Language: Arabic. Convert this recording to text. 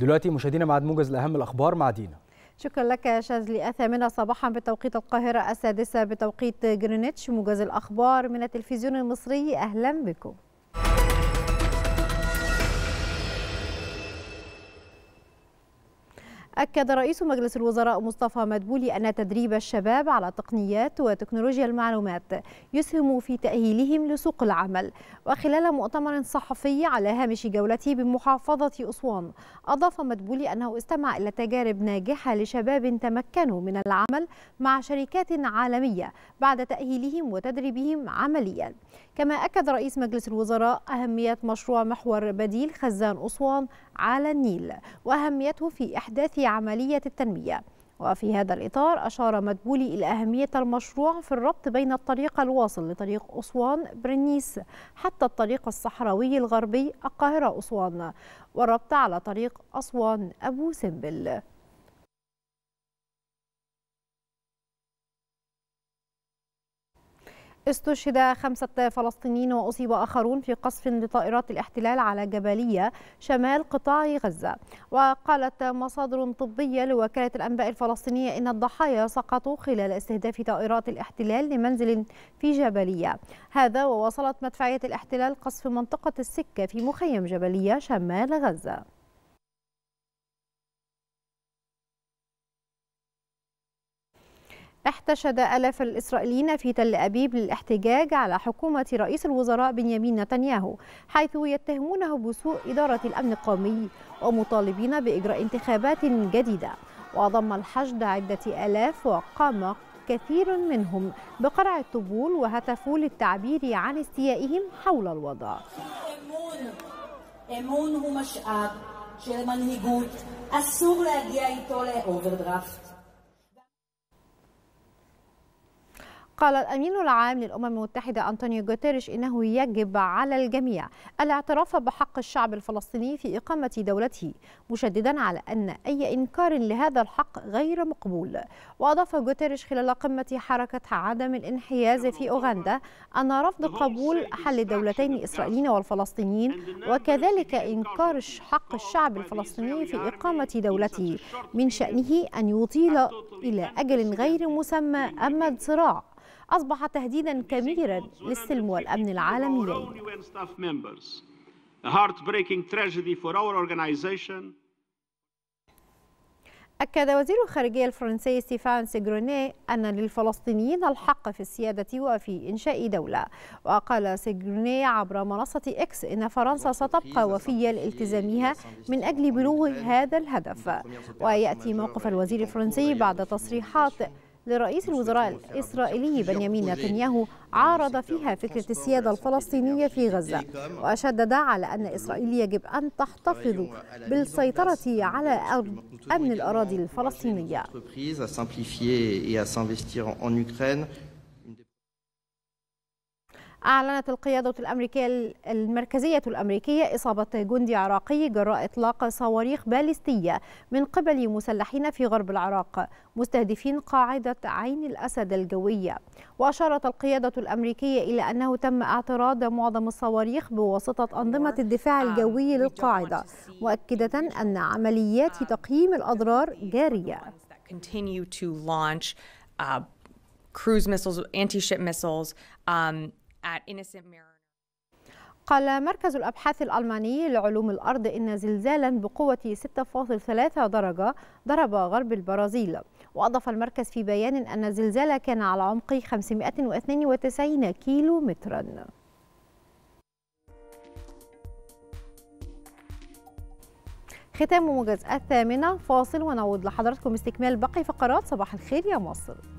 دلوقتي مشاهدينا بعد موجز لاهم الاخبار مع دينا شكرا لك يا شاذلي الثامنة صباحا بتوقيت القاهرة السادسة بتوقيت جرينتش موجز الأخبار من التلفزيون المصري أهلا بكم أكد رئيس مجلس الوزراء مصطفى مدبولي أن تدريب الشباب على تقنيات وتكنولوجيا المعلومات يسهم في تأهيلهم لسوق العمل وخلال مؤتمر صحفي على هامش جولته بمحافظة أسوان أضاف مدبولي أنه استمع إلى تجارب ناجحة لشباب تمكنوا من العمل مع شركات عالمية بعد تأهيلهم وتدريبهم عمليا كما أكد رئيس مجلس الوزراء أهمية مشروع محور بديل خزان أسوان على النيل وأهميته في إحداث عملية التنمية وفي هذا الإطار أشار مدبولي إلى أهمية المشروع في الربط بين الطريق الواصل لطريق أسوان برنيس حتى الطريق الصحراوي الغربي القاهرة أسوان والربط على طريق أسوان أبو سمبل استشهد خمسة فلسطينيين وأصيب آخرون في قصف لطائرات الاحتلال على جبلية شمال قطاع غزة وقالت مصادر طبية لوكالة الأنباء الفلسطينية إن الضحايا سقطوا خلال استهداف طائرات الاحتلال لمنزل في جبلية هذا وواصلت مدفعية الاحتلال قصف منطقة السكة في مخيم جبلية شمال غزة احتشد آلاف الإسرائيليين في تل أبيب للاحتجاج على حكومة رئيس الوزراء بنيامين نتنياهو حيث يتهمونه بسوء إدارة الأمن القومي ومطالبين بإجراء انتخابات جديدة وضم الحشد عدة آلاف وقام كثير منهم بقرع الطبول وهتفوا للتعبير عن استيائهم حول الوضع משאב של מנהיגות, אסור להגיע איתו לאוברדרפט. قال الأمين العام للأمم المتحدة أنطونيو جوتيريش إنه يجب على الجميع الاعتراف بحق الشعب الفلسطيني في إقامة دولته مشددا على أن أي إنكار لهذا الحق غير مقبول وأضاف جوتيريش خلال قمة حركة عدم الانحياز في أوغندا أن رفض قبول حل الدولتين الإسرائيليين والفلسطينيين وكذلك إنكار حق الشعب الفلسطيني في إقامة دولته من شأنه أن يطيل إلى أجل غير مسمى أمد صراع أصبح تهديدا كبيرا للسلم والأمن العالميين أكد وزير الخارجية الفرنسي ستيفان سيغروني أن للفلسطينيين الحق في السيادة وفي إنشاء دولة وقال سيغروني عبر منصة إكس إن فرنسا ستبقى وفية لالتزامها من أجل بلوغ هذا الهدف ويأتي موقف الوزير الفرنسي بعد تصريحات لرئيس الوزراء الإسرائيلي بنيامين إيه؟ نتنياهو عارض فيها فكرة السيادة الفلسطينية في غزة وشدد على أن إسرائيل يجب أن تحتفظ أيوة، بالسيطرة على أمن الأراضي الفلسطينية أعلنت القيادة الأمريكية المركزية الأمريكية إصابة جندي عراقي جراء إطلاق صواريخ باليستية من قبل مسلحين في غرب العراق مستهدفين قاعدة عين الأسد الجوية وأشارت القيادة الأمريكية إلى أنه تم اعتراض معظم الصواريخ بواسطة أنظمة الدفاع الجوي للقاعدة مؤكدة أن عمليات تقييم الأضرار جارية uh, cruise missiles, anti-ship missiles, um, at Innocent mirror. قال مركز الأبحاث الألماني لعلوم الأرض إن زلزالا بقوة 6.3 درجة ضرب غرب البرازيل وأضاف المركز في بيان أن الزلزال كان على عمق 592 كيلو متراً ختام موجز الثامنة فاصل ونعود لحضراتكم استكمال باقي فقرات صباح الخير يا مصر